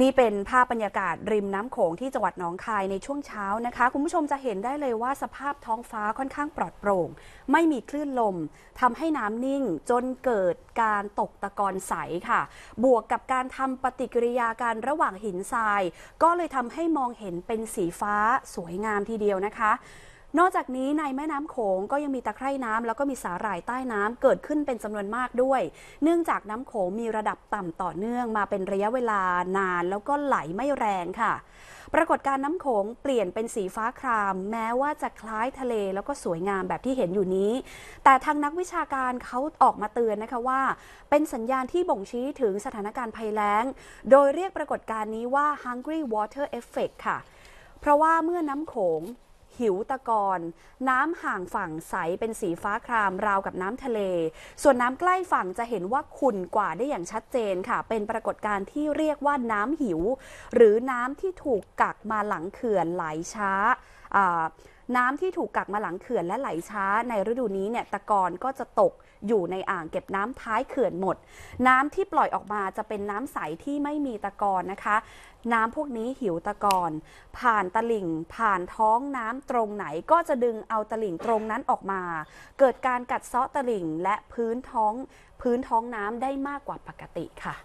นี่เป็นภาพบรรยากาศริมน้ำโขงที่จังหวัดหนองคายในช่วงเช้านะคะ คุณผู้ชมจะเห็นได้เลยว่าสภาพท้องฟ้าค่อนข้างปลอดโปร่ง ไม่มีคลื่นลมทำให้น้ำนิ่งจนเกิดการตกตะกอนใสค่ะ บวกกับการทำปฏิกิริยาการระหว่างหินทราย ก็เลยทำให้มองเห็นเป็นสีฟ้าสวยงามทีเดียวนะคะนอกจากนี้ในแม่น้ำโขงก็ยังมีตะไคร่น้ำแล้วก็มีสาหร่ายใต้น้ำเกิดขึ้นเป็นจำนวนมากด้วย เนื่องจากน้ำโขงมีระดับต่ำต่อเนื่อง มาเป็นระยะเวลานาน แล้วก็ไหลไม่แรงค่ะ ปรากฏการน้ำโขงเปลี่ยนเป็นสีฟ้าคราม แม้ว่าจะคล้ายทะเลแล้วก็สวยงามแบบที่เห็นอยู่นี้ แต่ทางนักวิชาการเขาออกมาเตือนนะคะว่า เป็นสัญญาณที่บ่งชี้ถึงสถานการณ์ภัยแล้ง โดยเรียกปรากฏการณ์นี้ว่า Hungry Water Effect ค่ะ เพราะว่าเมื่อน้ำโขงหิวตะกอนน้ำห่างฝั่งใสเป็นสีฟ้าครามราวกับน้ำทะเล ส่วนน้ำใกล้ฝั่งจะเห็นว่าขุ่นกว่าได้อย่างชัดเจนค่ะ เป็นปรากฏการณ์ที่เรียกว่าน้ำหิว หรือน้ำที่ถูกกักมาหลังเขื่อนไหลช้าน้ำที่ถูกกักมาหลังเขื่อนและไหลช้า ในฤดูนี้เนี่ยตะกอนก็จะตกอยู่ในอ่างเก็บน้ำท้ายเขื่อนหมด น้ำที่ปล่อยออกมาจะเป็นน้ำใสที่ไม่มีตะกอนนะคะ น้ำพวกนี้หิวตะกอนผ่านตลิ่งผ่านท้องน้ำตรงไหนก็จะดึงเอาตลิ่งตรงนั้นออกมา เกิดการกัดเซาะตลิ่งและพื้นท้องพื้นท้องน้ำได้มากกว่าปกติค่ะ